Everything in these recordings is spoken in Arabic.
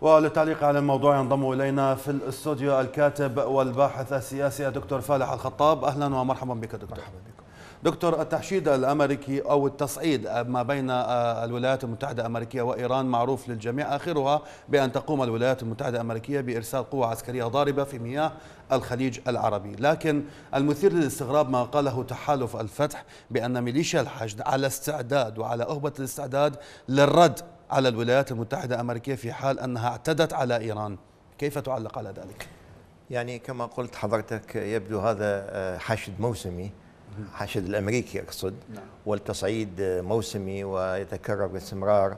وللتعليق على الموضوع ينضم الينا في الاستوديو الكاتب والباحث السياسي الدكتور فالح الخطاب اهلا ومرحبا بك دكتور مرحبا بكم. دكتور التحشيد الامريكي او التصعيد ما بين آه، الولايات المتحده الامريكيه وايران معروف للجميع اخرها بان تقوم الولايات المتحده الامريكيه بارسال قوه عسكريه ضاربه في مياه الخليج العربي، لكن المثير للاستغراب ما قاله تحالف الفتح بان ميليشيا الحشد على استعداد وعلى اهبه الاستعداد للرد على الولايات المتحدة الأمريكية في حال أنها اعتدت على إيران كيف تعلق على ذلك؟ يعني كما قلت حضرتك يبدو هذا آه، حشد موسمي حشد الأمريكي أقصد نعم. والتصعيد آه، موسمي ويتكرر باستمرار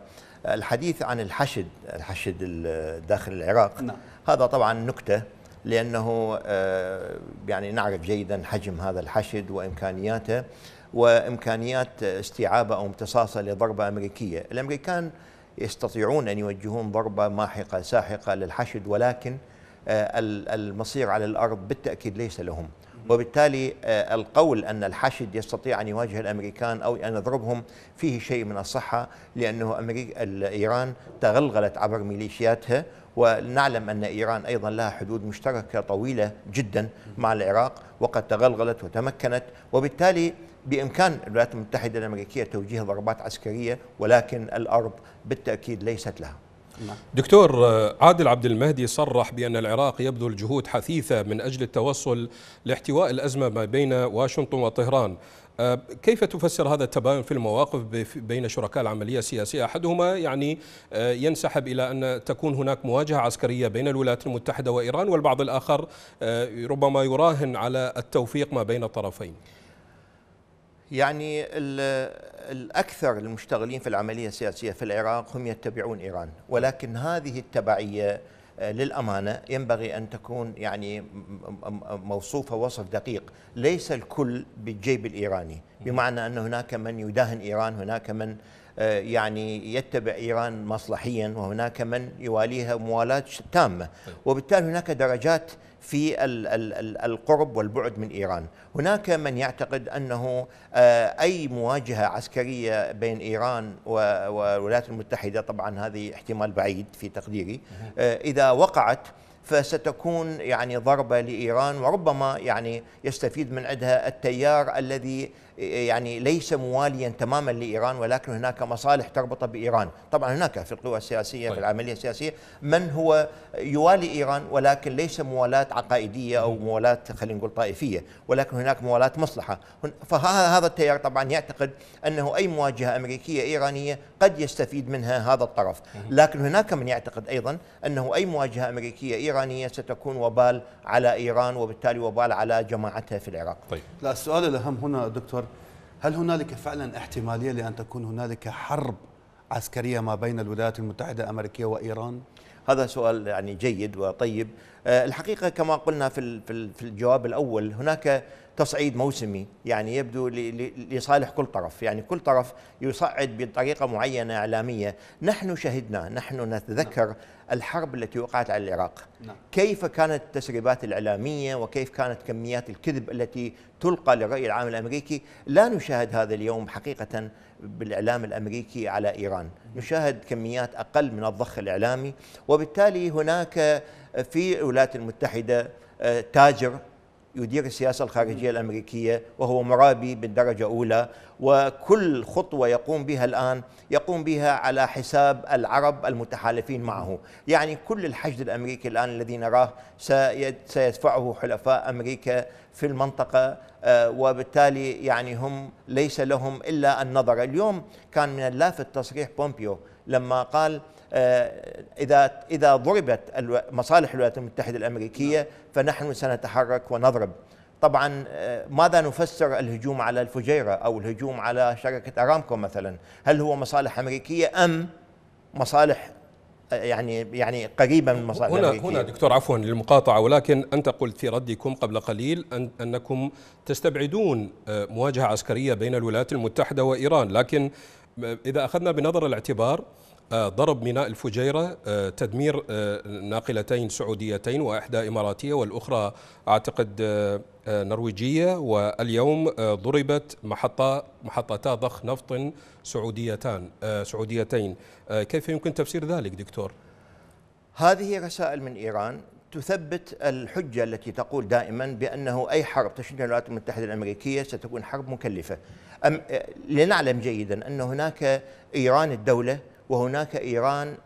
الحديث عن الحشد الحشد آه، داخل العراق نعم. هذا طبعا نكتة لأنه يعني نعرف جيدا حجم هذا الحشد وإمكانياته وإمكانيات استيعابه أو امتصاصه لضربة أمريكية الأمريكان يستطيعون أن يوجهون ضربة ماحقة ساحقة للحشد ولكن آه، المصير على الأرض بالتأكيد ليس لهم وبالتالي آه، القول أن الحشد يستطيع أن يواجه الأمريكان أو أن يضربهم فيه شيء من الصحة لأنه أمريكا إيران تغلغلت عبر ميليشياتها ونعلم أن إيران أيضا لها حدود مشتركة طويلة جدا مع العراق وقد تغلغلت وتمكنت وبالتالي بإمكان الولايات المتحدة الأمريكية توجيه ضربات عسكرية ولكن الأرض بالتأكيد ليست لها نعم. دكتور آه، عادل عبد المهدي صرح بأن العراق يبذل جهود حثيثة من أجل التوصل لاحتواء الأزمة ما بين واشنطن وطهران آه، كيف تفسر هذا التباين في المواقف بين شركاء العملية السياسية أحدهما يعني آه، ينسحب إلى أن تكون هناك مواجهة عسكرية بين الولايات المتحدة وإيران والبعض الآخر ربما يراهن على التوفيق ما بين الطرفين يعني الأكثر المشتغلين في العملية السياسية في العراق هم يتبعون إيران ولكن هذه التبعية آه، للأمانة ينبغي أن تكون يعني موصوفة وصف دقيق ليس الكل بالجيب الإيراني بمعنى أن هناك من يداهن إيران هناك من آه، يعني يتبع إيران مصلحيا وهناك من يواليها موالاة تامة طيب. وبالتالي هناك درجات في القرب والبعد من إيران هناك من يعتقد أنه آه، أي مواجهة عسكرية بين إيران والولايات المتحدة طبعا هذه احتمال بعيد في تقديري آه، إذا وقعت فستكون يعني ضربة لإيران وربما يعني يستفيد من عندها التيار الذي يعني ليس مواليا تماما لايران ولكن هناك مصالح تربطه بايران، طبعا هناك في القوى السياسيه طيب. في العمليه السياسيه من هو يوالي ايران ولكن ليس موالاه عقائديه او موالاه خلينا نقول طائفيه، ولكن هناك موالاه مصلحه، فهذا التيار طبعا يعتقد انه اي مواجهه امريكيه ايرانيه قد يستفيد منها هذا الطرف، لكن هناك من يعتقد ايضا انه اي مواجهه امريكيه ايرانيه ستكون وبال على ايران وبالتالي وبال على جماعتها في العراق. طيب. لا السؤال الاهم هنا دكتور هل هنالك فعلا احتماليه لان تكون هنالك حرب عسكريه ما بين الولايات المتحده الامريكيه وايران؟ هذا سؤال يعني جيد وطيب آه، الحقيقه كما قلنا في في الجواب الاول هناك تصعيد موسمي يعني يبدو لصالح كل طرف يعني كل طرف يصعد بطريقة معينة إعلامية نحن شهدنا نحن نتذكر نعم. الحرب التي وقعت على العراق نعم. كيف كانت التسريبات الإعلامية وكيف كانت كميات الكذب التي تلقى للرأي العام الأمريكي لا نشاهد هذا اليوم حقيقة بالإعلام الأمريكي على إيران نعم. نشاهد كميات أقل من الضخ الإعلامي وبالتالي هناك في الولايات المتحدة آه، تاجر يدير السياسة الخارجية الأمريكية وهو مرابي بالدرجة الاولى وكل خطوة يقوم بها الآن يقوم بها على حساب العرب المتحالفين معه يعني كل الحشد الأمريكي الآن الذي نراه سيدفعه حلفاء أمريكا في المنطقة آه، وبالتالي يعني هم ليس لهم إلا النظر اليوم كان من اللافت تصريح بومبيو لما قال آه، إذا إذا ضربت مصالح الولايات المتحدة الأمريكية فنحن سنتحرك ونضرب طبعا آه، ماذا نفسر الهجوم على الفجيرة أو الهجوم على شركة أرامكو مثلا هل هو مصالح أمريكية أم مصالح آه، يعني يعني قريبه من مصالح هنا الأمريكية. هنا دكتور عفوا للمقاطعه ولكن انت قلت في ردكم قبل قليل أن انكم تستبعدون مواجهه عسكريه بين الولايات المتحده وايران لكن اذا اخذنا بنظر الاعتبار آه، ضرب ميناء الفجيرة آه، تدمير آه، ناقلتين سعوديتين وإحدى إماراتية والأخرى أعتقد نرويجية واليوم ضربت محطة محطتا ضخ نفط سعوديتان سعوديتين كيف يمكن تفسير ذلك دكتور؟ هذه رسائل من إيران تثبت الحجة التي تقول دائما بأنه أي حرب تشن الولايات المتحدة الأمريكيه ستكون حرب مكلفة أم لنعلم جيدا أن هناك إيران الدولة وهناك إيران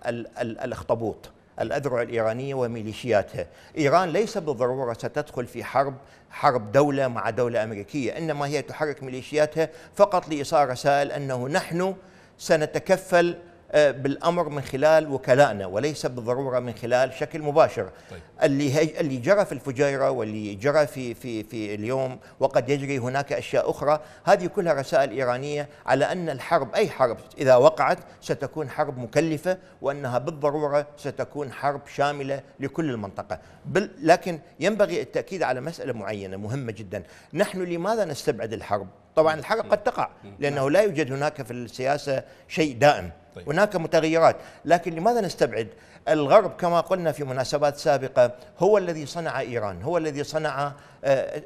الأخطبوط الأذرع الإيرانية وميليشياتها إيران ليس بالضرورة ستدخل في حرب حرب دولة مع دولة أمريكية إنما هي تحرك ميليشياتها فقط لإيصال رسائل أنه نحن سنتكفل آه، بالامر من خلال وكلائنا وليس بالضروره من خلال شكل مباشر طيب. اللي هي اللي جرى في الفجيره واللي جرى في في في اليوم وقد يجري هناك اشياء اخرى هذه كلها رسائل ايرانيه على ان الحرب اي حرب اذا وقعت ستكون حرب مكلفه وانها بالضروره ستكون حرب شامله لكل المنطقه بل لكن ينبغي التاكيد على مساله معينه مهمه جدا نحن لماذا نستبعد الحرب طبعا الحرب قد تقع لانه نعم. لا يوجد هناك في السياسه شيء دائم طيب. هناك متغيرات لكن لماذا نستبعد الغرب كما قلنا في مناسبات سابقة هو الذي صنع إيران هو الذي صنع آه،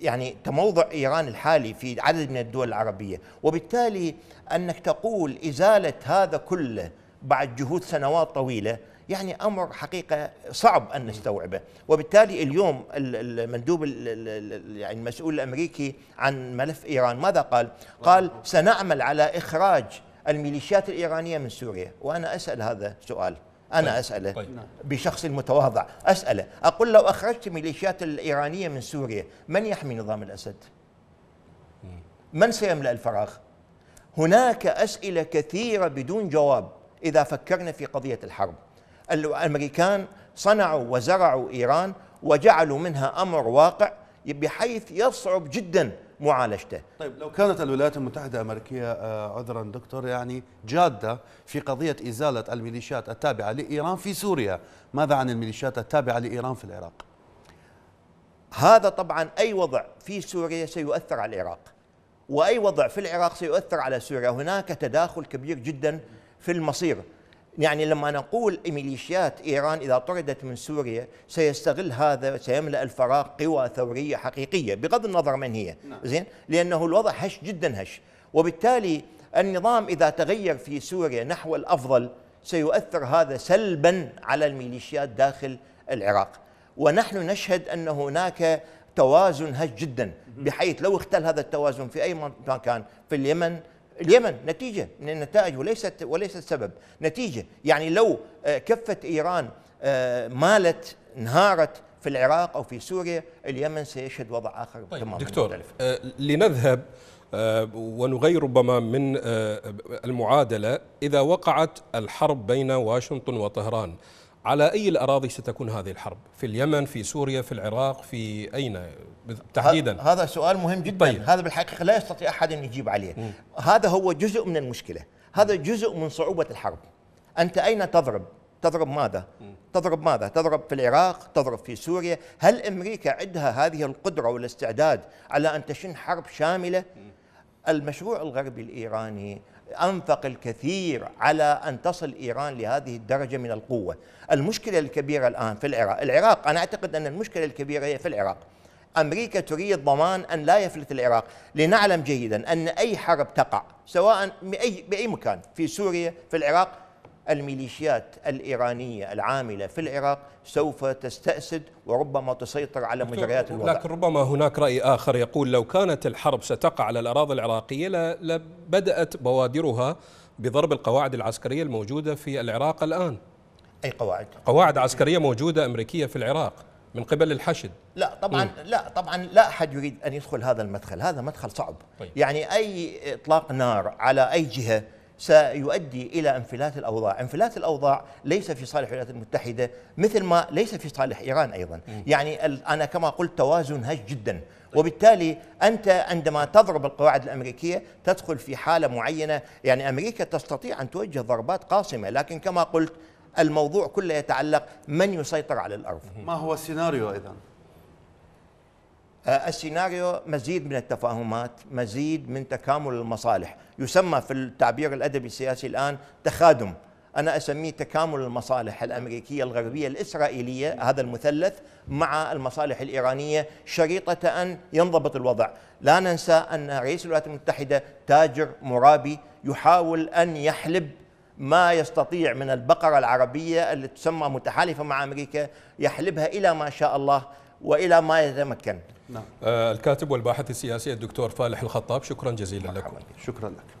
يعني تموضع إيران الحالي في عدد من الدول العربية وبالتالي أنك تقول إزالة هذا كله بعد جهود سنوات طويلة يعني امر حقيقه صعب ان نستوعبه، وبالتالي اليوم المندوب يعني المسؤول الامريكي عن ملف ايران ماذا قال؟ قال سنعمل على اخراج الميليشيات الإيرانية من سوريا وأنا أسأل هذا السؤال أنا طيب. أسأله طيب. نعم. بشخص المتواضع أسأله أقول لو أخرجت الميليشيات الإيرانية من سوريا من يحمي نظام الأسد من سيملأ الفراغ هناك أسئلة كثيرة بدون جواب إذا فكرنا في قضية الحرب الأمريكان صنعوا وزرعوا إيران وجعلوا منها أمر واقع بحيث يصعب جدا معالجته طيب لو كانت الولايات المتحدة الأمريكية آه، عذرا دكتور يعني جادة في قضية إزالة الميليشيات التابعة لإيران في سوريا ماذا عن الميليشيات التابعة لإيران في العراق؟ هذا طبعا أي وضع في سوريا سيؤثر على العراق واي وضع في العراق سيؤثر على سوريا هناك تداخل كبير جدا في المصير يعني لما نقول ميليشيات إيران إذا طردت من سوريا سيستغل هذا سيملأ الفراغ قوى ثورية حقيقية بغض النظر من هي نعم. زين لأنه الوضع هش جدا هش وبالتالي النظام إذا تغير في سوريا نحو الأفضل سيؤثر هذا سلبا على الميليشيات داخل العراق ونحن نشهد أن هناك توازن هش جدا بحيث لو اختل هذا التوازن في أي مكان في اليمن اليمن نتيجه من النتائج وليست وليست سبب نتيجه يعني لو آه، كفت ايران آه، مالت انهارت في العراق او في سوريا اليمن سيشهد وضع اخر طيب تماما دكتور مختلف. آه لنذهب آه ونغير ربما من آه المعادله اذا وقعت الحرب بين واشنطن وطهران على أي الأراضي ستكون هذه الحرب في اليمن في سوريا في العراق في أين تحديدا هذا سؤال مهم جدا طيب. هذا بالحقيقة لا يستطيع أحد أن يجيب عليه م. هذا هو جزء من المشكلة هذا جزء من صعوبة الحرب أنت أين تضرب تضرب ماذا؟ تضرب ماذا؟ تضرب في العراق، تضرب في سوريا، هل امريكا عندها هذه القدره والاستعداد على ان تشن حرب شامله؟ المشروع الغربي الايراني أنفق الكثير على أن تصل إيران لهذه الدرجة من القوة المشكلة الكبيرة الآن في العراق العراق أنا أعتقد أن المشكلة الكبيرة هي في العراق أمريكا تريد ضمان أن لا يفلت العراق لنعلم جيدا أن أي حرب تقع سواء بأي, بأي مكان في سوريا في العراق الميليشيات الإيرانية العاملة في العراق سوف تستأسد وربما تسيطر على مجريات الوضع لكن ربما هناك رأي آخر يقول لو كانت الحرب ستقع على الأراضي العراقية لبدأت بوادرها بضرب القواعد العسكرية الموجودة في العراق الآن أي قواعد؟ قواعد عسكرية موجودة أمريكية في العراق من قبل الحشد لا طبعا مم. لا طبعا لا احد يريد ان يدخل هذا المدخل هذا مدخل صعب طيب. يعني اي اطلاق نار على اي جهه سيؤدي إلى انفلات الأوضاع انفلات الأوضاع ليس في صالح الولايات المتحدة مثل ما ليس في صالح إيران أيضا يعني أنا كما قلت توازن هش جدا وبالتالي أنت عندما تضرب القواعد الأمريكية تدخل في حالة معينة يعني أمريكا تستطيع أن توجه ضربات قاصمة لكن كما قلت الموضوع كله يتعلق من يسيطر على الأرض ما هو السيناريو إذا؟ آه، السيناريو مزيد من التفاهمات مزيد من تكامل المصالح يسمى في التعبير الأدبي السياسي الآن تخادم أنا أسميه تكامل المصالح الأمريكية الغربية الإسرائيلية هذا المثلث مع المصالح الإيرانية شريطة أن ينضبط الوضع لا ننسى أن رئيس الولايات المتحدة تاجر مرابي يحاول أن يحلب ما يستطيع من البقرة العربية اللي تسمى متحالفة مع أمريكا يحلبها إلى ما شاء الله وإلى ما يتمكن نعم. آه، الكاتب والباحث السياسي الدكتور فالح الخطاب شكرا جزيلا لكم شكرا لك